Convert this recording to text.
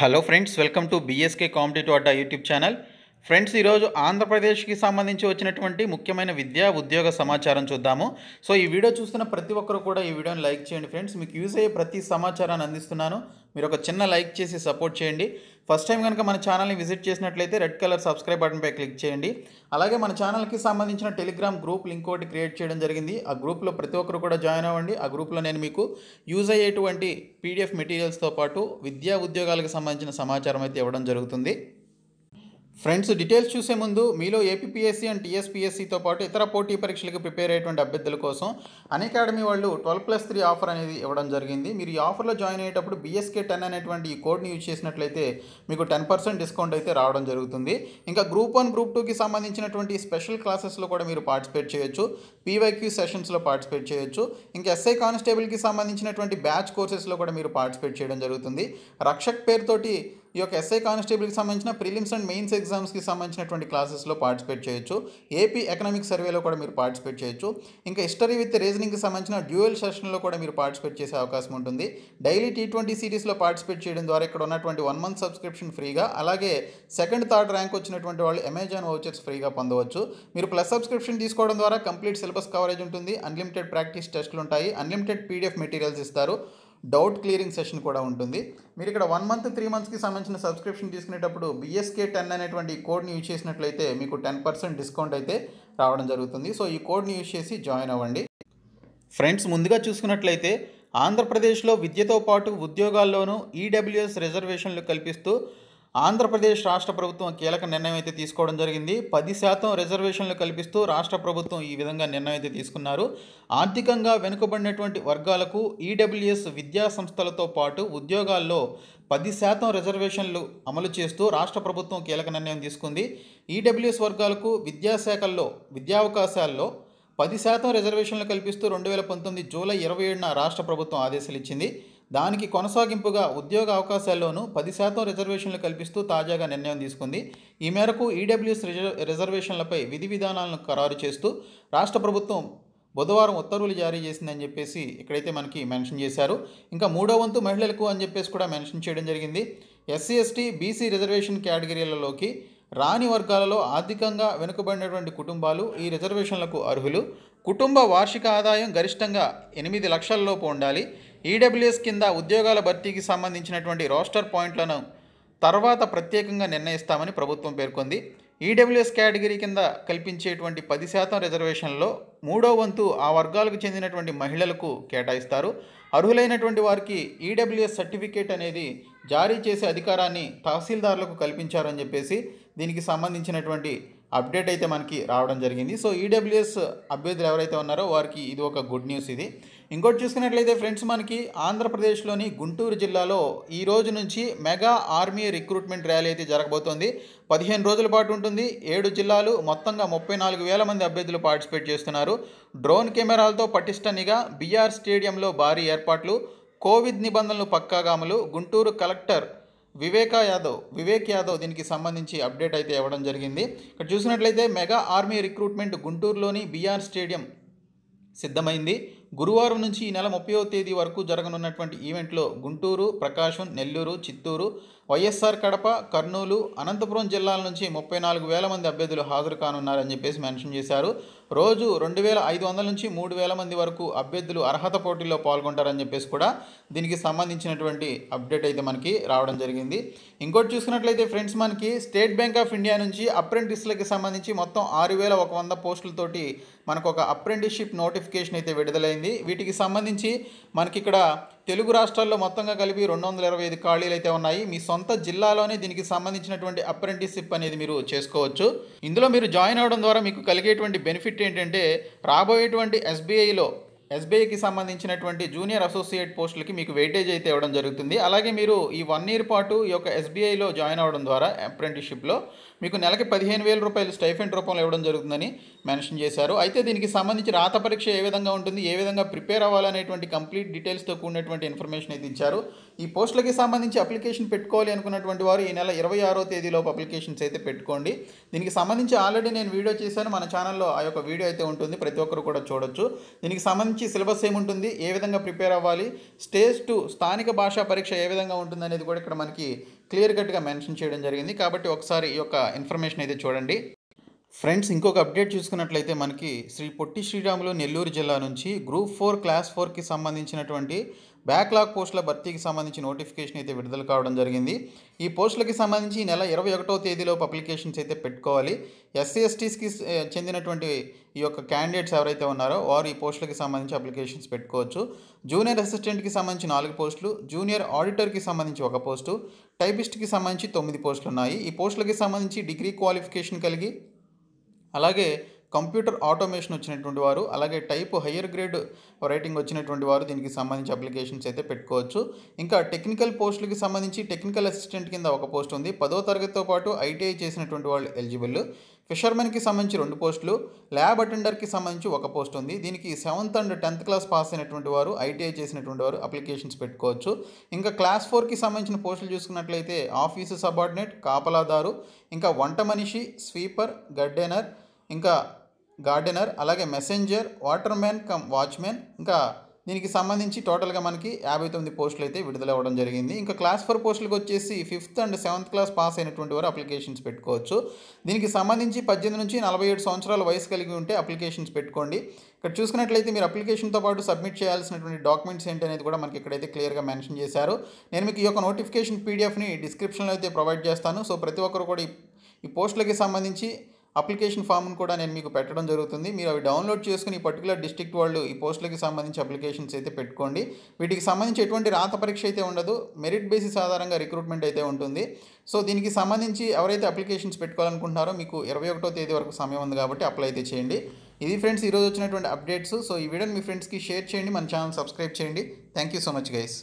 hello friends welcome to B S K competitive Adda YouTube channel friends ఈరోజు ఆంధ్రప్రదేశ్కి సంబంధించి వచ్చినటువంటి ముఖ్యమైన విద్యా ఉద్యోగ సమాచారం చూద్దాము సో ఈ వీడియో చూస్తున్న ప్రతి ఒక్కరు కూడా ఈ వీడియోని లైక్ చేయండి ఫ్రెండ్స్ మీకు యూజ్ అయ్యే ప్రతి సమాచారాన్ని అందిస్తున్నాను మీరు ఒక చిన్న లైక్ చేసి సపోర్ట్ చేయండి ఫస్ట్ టైం కనుక మన ఛానల్ని విజిట్ చేసినట్లయితే రెడ్ కలర్ సబ్స్క్రైబ్ బటన్పై క్లిక్ చేయండి అలాగే మన ఛానల్కి సంబంధించిన టెలిగ్రామ్ గ్రూప్ లింక్ ఒకటి క్రియేట్ చేయడం జరిగింది ఆ గ్రూప్లో ప్రతి ఒక్కరు కూడా జాయిన్ అవ్వండి ఆ గ్రూప్లో నేను మీకు యూజ్ అయ్యేటువంటి పీడిఎఫ్ మెటీరియల్స్తో పాటు విద్యా ఉద్యోగాలకు సంబంధించిన సమాచారం అయితే ఇవ్వడం జరుగుతుంది ఫ్రెండ్స్ డీటెయిల్స్ చూసే ముందు మీలో ఏపీఎస్సీ అండ్ టీఎస్పీఎస్సీతో పాటు ఇతర పోటీ పరీక్షలకు ప్రిపేర్ అయ్యేటువంటి అభ్యర్థుల కోసం అకాడమీ వాళ్ళు ట్వెల్వ్ ప్లస్ త్రీ ఆఫర్ అనేది ఇవ్వడం జరిగింది మీరు ఈ ఆఫర్లో జాయిన్ అయ్యేటప్పుడు బీఎస్కే టెన్ అనేటువంటి ఈ కోడ్ని యూజ్ చేసినట్లయితే మీకు టెన్ పర్సెంట్ డిస్కౌంట్ అయితే రావడం జరుగుతుంది ఇంకా గ్రూప్ వన్ గ్రూప్ టూకి సంబంధించినటువంటి స్పెషల్ క్లాసెస్లో కూడా మీరు పార్టిసిపేట్ చేయొచ్చు పీవైక్యూ సెషన్స్లో పార్టిసిపేట్ చేయొచ్చు ఇంకా ఎస్ఐ కానిస్టేబుల్కి సంబంధించినటువంటి బ్యాచ్ కోర్సెస్లో కూడా మీరు పార్టిసిపేట్ చేయడం జరుగుతుంది రక్షక్ పేరుతోటి ఈ యొక్క ఎస్ఐ కానిస్టేబుల్కి సంబంధించిన ప్రిలిమ్స్ అండ్ మెయిన్స్ ఎగ్జామ్స్కి సంబంధించినటువంటి క్లాసెస్లో పార్టిసిపేట్ చేయొచ్చు ఏపీ ఎకనామిక్ సర్వేలో కూడా మీరు పార్టిసిపేట్ చేయొచ్చు ఇంకా హిస్టరీ విత్ రీజనింగ్కి సంబంధించిన డ్యూయల్ సెషన్లో కూడా మీరు పార్టిసిపేట్ చేసే అవకాశం ఉంటుంది డైలీ టీ ట్వంటీ సిరీస్లో పార్టిసిపేట్ చేయడం ద్వారా ఇక్కడ ఉన్నటువంటి వన్ మంత్ సబ్స్క్రిప్షన్ ఫ్రీగా అలాగే సెకండ్ థర్డ్ ర్యాంక్ వచ్చినటువంటి వాళ్ళు అమెజాన్ వౌచర్స్ ఫ్రీగా పొందవచ్చు మీరు ప్లస్ సబ్స్క్రిప్షన్ తీసుకోవడం ద్వారా కంప్లీట్ సిలబస్ కవరేజ్ ఉంటుంది అన్లిమిటెడ్ ప్రాక్టీస్ టెస్ట్లు ఉంటాయి అన్లిమిటెడ్ పీడిఎఫ్ మెటీరియల్స్ ఇస్తారు డౌట్ క్లియరింగ్ సెషన్ కూడా ఉంటుంది మీరు ఇక్కడ వన్ మంత్ త్రీ మంత్స్కి సంబంధించిన సబ్స్క్రిప్షన్ తీసుకునేటప్పుడు బిఎస్కే టెన్ అనేటువంటి కోడ్ని యూజ్ చేసినట్లయితే మీకు టెన్ పర్సెంట్ డిస్కౌంట్ అయితే రావడం జరుగుతుంది సో ఈ కోడ్ని యూజ్ చేసి జాయిన్ అవ్వండి ఫ్రెండ్స్ ముందుగా చూసుకున్నట్లయితే ఆంధ్రప్రదేశ్లో విద్యతో పాటు ఉద్యోగాల్లోనూ ఈడబ్ల్యూఎస్ e రిజర్వేషన్లు కల్పిస్తూ ఆంధ్రప్రదేశ్ రాష్ట్ర ప్రభుత్వం కీలక నిర్ణయం అయితే తీసుకోవడం జరిగింది పది శాతం రిజర్వేషన్లు కల్పిస్తూ రాష్ట్ర ప్రభుత్వం ఈ విధంగా నిర్ణయం అయితే తీసుకున్నారు ఆర్థికంగా వెనుకబడినటువంటి వర్గాలకు ఈడబ్ల్యూఎస్ విద్యా సంస్థలతో పాటు ఉద్యోగాల్లో పది శాతం రిజర్వేషన్లు అమలు చేస్తూ రాష్ట్ర ప్రభుత్వం కీలక నిర్ణయం తీసుకుంది ఈడబ్ల్యూఎస్ వర్గాలకు విద్యాశాఖల్లో విద్యావకాశాల్లో పది శాతం రిజర్వేషన్లు కల్పిస్తూ రెండు వేల పంతొమ్మిది జూలై ఇరవై ఏడున రాష్ట్ర ప్రభుత్వం ఆదేశాలు ఇచ్చింది దానికి కొనసాగింపుగా ఉద్యోగ అవకాశాల్లోనూ పది శాతం రిజర్వేషన్లు కల్పిస్తూ తాజాగా నిర్ణయం తీసుకుంది ఈ మేరకు ఈడబ్ల్యూఎస్ రిజర్వేషన్లపై విధి విధానాలను ఖరారు చేస్తూ రాష్ట్ర ప్రభుత్వం బుధవారం ఉత్తర్వులు జారీ చేసిందని చెప్పేసి ఇక్కడైతే మనకి మెన్షన్ చేశారు ఇంకా మూడో వంతు మహిళలకు అని చెప్పేసి కూడా మెన్షన్ చేయడం జరిగింది ఎస్సీ ఎస్టీ బీసీ రిజర్వేషన్ కేటగిరీలలోకి రాని వర్గాలలో ఆర్థికంగా వెనుకబడినటువంటి కుటుంబాలు ఈ రిజర్వేషన్లకు అర్హులు కుటుంబ వార్షిక ఆదాయం గరిష్టంగా ఎనిమిది లక్షలలోపు ఉండాలి ఈడబ్ల్యూఎస్ కింద ఉద్యోగాల భర్తీకి సంబంధించినటువంటి రోస్టర్ పాయింట్లను తర్వాత ప్రత్యేకంగా నిర్ణయిస్తామని ప్రభుత్వం పేర్కొంది ఈడబ్ల్యూఎస్ కేటగిరీ కింద కల్పించేటువంటి పది శాతం రిజర్వేషన్లో మూడో వంతు ఆ వర్గాలకు చెందినటువంటి మహిళలకు కేటాయిస్తారు అర్హులైనటువంటి వారికి ఈడబ్ల్యూఎస్ సర్టిఫికేట్ అనేది జారీ చేసే అధికారాన్ని తహసీల్దారులకు కల్పించారని చెప్పేసి దీనికి సంబంధించినటువంటి అప్డేట్ అయితే మనకి రావడం జరిగింది సో ఈడబ్ల్యూఎస్ e అభ్యర్థులు ఎవరైతే ఉన్నారో వారికి ఇది ఒక గుడ్ న్యూస్ ఇది ఇంకోటి చూసుకున్నట్లయితే ఫ్రెండ్స్ మనకి ఆంధ్రప్రదేశ్లోని గుంటూరు జిల్లాలో ఈ రోజు నుంచి మెగా ఆర్మీ రిక్రూట్మెంట్ ర్యాలీ అయితే జరగబోతోంది పదిహేను రోజుల పాటు ఉంటుంది ఏడు జిల్లాలు మొత్తంగా ముప్పై నాలుగు వేల మంది అభ్యర్థులు పార్టిసిపేట్ చేస్తున్నారు డ్రోన్ కెమెరాలతో పటిష్ట నిఘా బీఆర్ స్టేడియంలో భారీ ఏర్పాట్లు కోవిడ్ నిబంధనలు పక్కాగాములు గుంటూరు కలెక్టర్ వివేక యాదవ్ వివేక్ యాదవ్ దీనికి సంబంధించి అప్డేట్ అయితే ఇవ్వడం జరిగింది ఇక్కడ చూసినట్లయితే మెగా ఆర్మీ రిక్రూట్మెంట్ గుంటూరులోని బీఆర్ స్టేడియం సిద్ధమైంది గురువారం నుంచి ఈ నెల ముప్పయో తేదీ వరకు జరగనున్నటువంటి ఈవెంట్లో గుంటూరు ప్రకాశం నెల్లూరు చిత్తూరు వైఎస్ఆర్ కడప కర్నూలు అనంతపురం జిల్లాల నుంచి ముప్పై నాలుగు వేల మంది అభ్యర్థులు హాజరు కానున్నారని చెప్పేసి మెన్షన్ చేశారు రోజు రెండు వేల ఐదు వందల నుంచి మూడు వేల మంది వరకు అభ్యర్థులు అర్హత పోటీల్లో పాల్గొంటారని చెప్పేసి కూడా దీనికి సంబంధించినటువంటి అప్డేట్ అయితే మనకి రావడం జరిగింది ఇంకోటి చూసుకున్నట్లయితే ఫ్రెండ్స్ మనకి స్టేట్ బ్యాంక్ ఆఫ్ ఇండియా నుంచి అప్రెంటిస్లకి సంబంధించి మొత్తం ఆరు వేల ఒక వంద పోస్టులతోటి మనకు ఒక అప్రెంటిస్షిప్ నోటిఫికేషన్ అయితే విడుదలైంది వీటికి సంబంధించి మనకి ఇక్కడ తెలుగు రాష్ట్రాల్లో మొత్తంగా కలిపి రెండు వందల ఇరవై ఐదు ఖాళీలు అయితే ఉన్నాయి మీ సొంత జిల్లాలోనే దీనికి సంబంధించినటువంటి అప్రెంటిస్షిప్ అనేది మీరు చేసుకోవచ్చు ఇందులో మీరు జాయిన్ అవడం ద్వారా మీకు కలిగేటువంటి బెనిఫిట్ ఏంటంటే రాబోయేటువంటి ఎస్బీఐలో ఎస్బీఐకి సంబంధించినటువంటి జూనియర్ అసోసియేట్ పోస్టులకి మీకు వెయిటేజ్ అయితే ఇవ్వడం జరుగుతుంది అలాగే మీరు ఈ వన్ ఇయర్ పాటు ఈ యొక్క ఎస్బీఐలో జాయిన్ అవ్వడం ద్వారా అప్రెంటిస్షిప్లో మీకు నెలకి పదిహేను వేల రూపాయలు స్టైఫెంట్ రూపంలో ఇవ్వడం జరుగుతుందని మెన్షన్ చేశారు అయితే దీనికి సంబంధించి రాత పరీక్ష ఏ విధంగా ఉంటుంది ఏ విధంగా ప్రిపేర్ అవ్వాలనేటువంటి కంప్లీట్ డీటెయిల్స్తో కూడినటువంటి ఇన్ఫర్మేషన్ అయితే ఇచ్చారు ఈ పోస్టులకి సంబంధించి అప్లికేషన్ పెట్టుకోవాలి అనుకున్నటువంటి వారు ఈ నెల ఇరవై ఆరో తేదీలోపు అప్లికేషన్స్ అయితే పెట్టుకోండి దీనికి సంబంధించి ఆల్రెడీ నేను వీడియో చేశాను మన ఛానల్లో ఆ యొక్క వీడియో అయితే ఉంటుంది ప్రతి ఒక్కరు కూడా చూడొచ్చు దీనికి సంబంధించి సిలబస్ ఏముంటుంది ఏ విధంగా ప్రిపేర్ అవ్వాలి స్టేజ్ టూ స్థానిక భాషా పరీక్ష ఏ విధంగా ఉంటుంది అనేది కూడా ఇక్కడ మనకి క్లియర్ కట్గా మెన్షన్ చేయడం జరిగింది కాబట్టి ఒకసారి ఈ యొక్క ఇన్ఫర్మేషన్ అయితే చూడండి ఫ్రెండ్స్ ఇంకొక అప్డేట్ చూసుకున్నట్లయితే మనకి శ్రీ పొట్టి శ్రీరాములు నెల్లూరు జిల్లా నుంచి గ్రూప్ ఫోర్ క్లాస్ ఫోర్కి సంబంధించినటువంటి బ్యాక్లాగ్ పోస్టుల భర్తీకి సంబంధించి నోటిఫికేషన్ అయితే విడుదల కావడం జరిగింది ఈ పోస్టులకి సంబంధించి నెల ఇరవై ఒకటో తేదీలో అప్లికేషన్స్ అయితే పెట్టుకోవాలి ఎస్సీ ఎస్టీస్కి చెందినటువంటి ఈ యొక్క క్యాండిడేట్స్ ఎవరైతే ఉన్నారో వారు ఈ పోస్టులకి సంబంధించి అప్లికేషన్స్ పెట్టుకోవచ్చు జూనియర్ అసిస్టెంట్కి సంబంధించి నాలుగు పోస్టులు జూనియర్ ఆడిటర్కి సంబంధించి ఒక పోస్టు టైపిస్ట్కి సంబంధించి తొమ్మిది పోస్టులు ఉన్నాయి ఈ పోస్టులకి సంబంధించి డిగ్రీ క్వాలిఫికేషన్ కలిగి అలాగే కంప్యూటర్ ఆటోమేషన్ వచ్చినటువంటి వారు అలాగే టైప్ హయ్యర్ గ్రేడ్ రైటింగ్ వచ్చినటువంటి వారు దీనికి సంబంధించి అప్లికేషన్స్ అయితే పెట్టుకోవచ్చు ఇంకా టెక్నికల్ పోస్టులకి సంబంధించి టెక్నికల్ అసిస్టెంట్ కింద ఒక పోస్ట్ ఉంది పదో తరగతితో పాటు ఐటీఐ చేసినటువంటి వాళ్ళు ఎలిజిబుల్ ఫిషర్మెన్కి సంబంధించి రెండు పోస్టులు ల్యాబ్ అటెండర్కి సంబంధించి ఒక పోస్ట్ ఉంది దీనికి seventh and tenth class pass అయినటువంటి వారు ఐటీఐ చేసినటువంటి వారు అప్లికేషన్స్ పెట్టుకోవచ్చు ఇంకా క్లాస్ ఫోర్కి సంబంధించిన పోస్టులు చూసుకున్నట్లయితే ఆఫీసు సబార్డినేట్ కాపలాదారు ఇంకా వంట మనిషి స్వీపర్ గడ్డెనర్ ఇంకా గార్డెనర్ అలాగే messenger water man cum watchman ఇంకా దీనికి సంబంధించి టోటల్గా మనకి యాభై తొమ్మిది పోస్టులు అయితే విడుదల అవ్వడం జరిగింది ఇంకా క్లాస్ ఫోర్ పోస్టులకు వచ్చేసి fifth and seventh class pass అయినటువంటి వారు అప్లికేషన్స్ పెట్టుకోవచ్చు దీనికి సంబంధించి పద్దెనిమిది నుంచి నలభై ఏడు సంవత్సరాల వయసు కలిగి ఉంటే అప్లికేషన్స్ పెట్టుకోండి ఇక్కడ చూసుకున్నట్లయితే మీరు అప్లికేషన్తో పాటు సబ్మిట్ చేయాల్సినటువంటి డాక్యుమెంట్స్ ఏంటి అనేది కూడా మనకి ఇక్కడైతే క్లియర్గా మెన్షన్ చేశారు నేను మీకు ఈ యొక్క నోటిఫికేషన్ పీడిఎఫ్ని డిస్క్రిప్షన్లో అయితే ప్రొవైడ్ చేస్తాను సో ప్రతి ఒక్కరు కూడా ఈ పోస్టులకి సంబంధించి అప్లికేషన్ ఫామ్ను కూడా నేను మీకు పెట్టడం జరుగుతుంది మీరు అవి డౌన్లోడ్ చేసుకుని పర్టికులర్ డిస్ట్రిక్ట్ వాళ్ళు ఈ పోస్టులకి సంబంధించి అప్లికేషన్స్ అయితే పెట్టుకోండి వీటికి సంబంధించి ఎటువంటి రాత పరీక్ష అయితే ఉండదు మెరిట్ బేసిస్ ఆధారంగా రిక్రూట్మెంట్ అయితే ఉంటుంది సో దీనికి సంబంధించి ఎవరైతే అప్లికేషన్స్ పెట్టుకోవాలనుకుంటున్నారో మీకు ఇరవై ఒకటో తేదీ వరకు సమయం ఉంది కాబట్టి అప్లై అయితే చేయండి ఇది ఫ్రెండ్స్ ఈరోజు వచ్చినటువంటి అప్డేట్స్ సో ఈ వీడియోని మీ ఫ్రెండ్స్కి షేర్ చేయండి మన ఛానల్ సబ్స్క్రైబ్ చేయండి thank you so much guys